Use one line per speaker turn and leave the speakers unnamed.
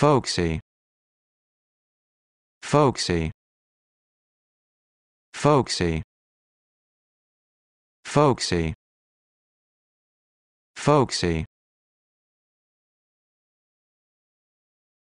folksy folksy folksy folksy folksy